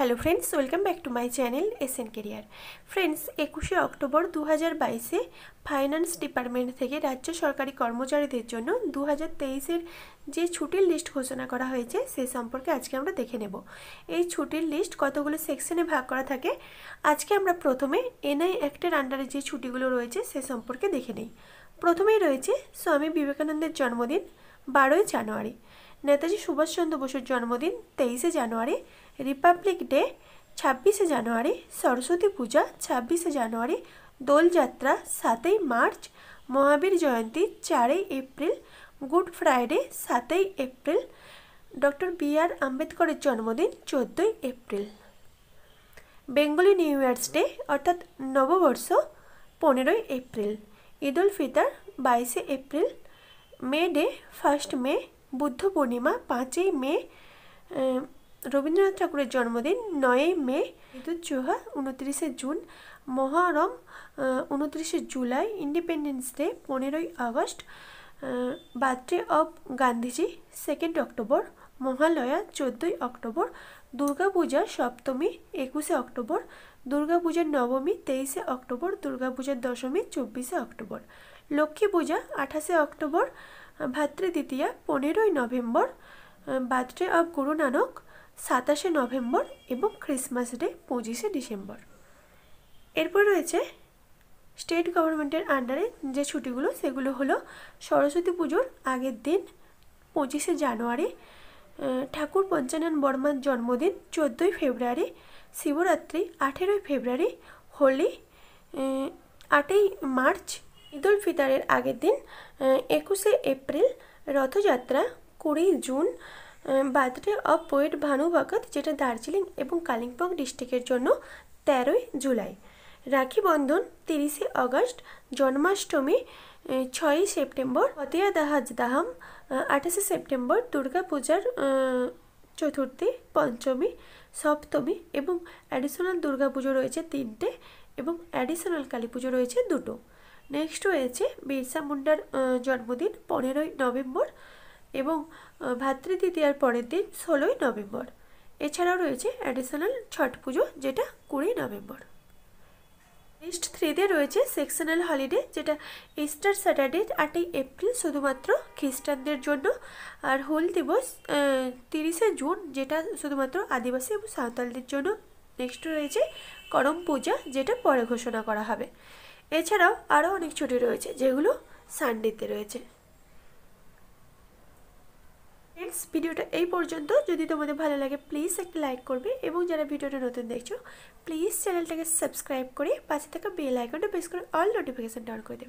hello friends welcome back to my channel SN career friends একুশে October দু হাজার বাইশে ফাইন্যান্স ডিপার্টমেন্ট থেকে রাজ্য সরকারি কর্মচারীদের জন্য দু হাজার তেইশের যে ছুটির লিস্ট ঘোষণা করা হয়েছে সে সম্পর্কে আজকে আমরা দেখে নেব এই ছুটির লিস্ট কতগুলো সেকশনে ভাগ করা থাকে আজকে আমরা প্রথমে এনআই অ্যাক্টের আন্ডারে যে ছুটিগুলো রয়েছে সে সম্পর্কে দেখে নিই প্রথমেই রয়েছে স্বামী বিবেকানন্দের জন্মদিন বারোই জানুয়ারি নেতাজি সুভাষচন্দ্র বসুর জন্মদিন তেইশে জানুয়ারি রিপাবলিক ডে ছাব্বিশে জানুয়ারি সরস্বতী পূজা ছাব্বিশে জানুয়ারি দোলযাত্রা সাতই মার্চ মহাবীর জয়ন্তী চারই এপ্রিল গুড ফ্রাইডে সাতই এপ্রিল ডক্টর বি আর আম্বেদকরের জন্মদিন চোদ্দই April Bengali new year's day অর্থাৎ নববর্ষ পনেরোই এপ্রিল ঈদ উল ফিতর বাইশে April May day first May Buddha Purnima পাঁচই মে রবীন্দ্রনাথ ঠাকুরের জন্মদিন নয়ই মে জোহা উনত্রিশে জুন মহরম উনত্রিশে জুলাই ইন্ডিপেন্ডেন্স ডে পনেরোই August birthday of Gandhiji second October Mahalaya চোদ্দোই অক্টোবর দুর্গাপূজা সপ্তমী একুশে অক্টোবর দুর্গাপূজার নবমী তেইশে অক্টোবর দুর্গাপূজার দশমী চব্বিশে অক্টোবর লক্ষ্মী পূজা আঠাশে অক্টোবর ভাতৃদ্বিতীয়া পনেরোই নভেম্বর বার্থডে অব গুরু নানক সাতাশে নভেম্বর এবং ক্রিসমাস ডে পঁচিশে ডিসেম্বর এরপর রয়েছে স্টেট গভর্নমেন্টের আন্ডারে যে ছুটিগুলো সেগুলো হলো সরস্বতী পুজোর আগের দিন পঁচিশে জানুয়ারি ঠাকুর পঞ্চানন বর্মার জন্মদিন চোদ্দোই ফেব্রুয়ারি শিবরাত্রি আঠেরোই ফেব্রুয়ারি হোলি আটই মার্চ ঈদুল ফিতরের আগের দিন একুশে এপ্রিল রথযাত্রা কুড়ি June birthday of poet Bhanu Bhagat যেটা দার্জিলিং এবং কালিম্পং ডিস্ট্রিক্টের জন্য তেরোই জুলাই রাখি বন্ধন তিরিশে অগস্ট জন্মাষ্টমী ছয়ই সেপ্টেম্বর ফতিয়া দাহাজ দাহাম আঠাশে সেপ্টেম্বর দুর্গা পূজার চতুর্থী পঞ্চমী সপ্তমী এবং অ্যাডিশনাল দুর্গা পুজো রয়েছে তিনটে এবং অ্যাডিশনাল কালী পুজো রয়েছে দুটো নেক্সট রয়েছে বিরসা মুন্ডার জন্মদিন পনেরোই নভেম্বর এবং ভাতৃদ্বিতীয়ার পরের দিন ষোলোই নভেম্বর এছাড়াও রয়েছে অ্যাডিশনাল ছট পুজো যেটা কুড়ি নভেম্বর থ্রি থ্রিতে রয়েছে সেকশনাল হলিডে যেটা ইস্টার স্যাটারডে আটই এপ্রিল শুধুমাত্র খ্রিস্টানদের জন্য আর হোল দিবস তিরিশে জুন যেটা শুধুমাত্র আদিবাসী এবং সাঁওতালদের জন্য নেক্সট রয়েছে করম পূজা যেটা পরে ঘোষণা করা হবে এছাড়াও আরও অনেক ছুটি রয়েছে যেগুলো সানডেতে রয়েছে ফ্রেন্ডস ভিডিওটা এই পর্যন্ত যদি তোমাদের ভালো লাগে প্লিজ একটা লাইক করবে এবং যারা ভিডিওটা নতুন দেখছো প্লিজ চ্যানেলটাকে সাবস্ক্রাইব করে পাশে থাকা বেল আইকনটা প্রেস করে অল নোটিফিকেশানটা অন করে দেবে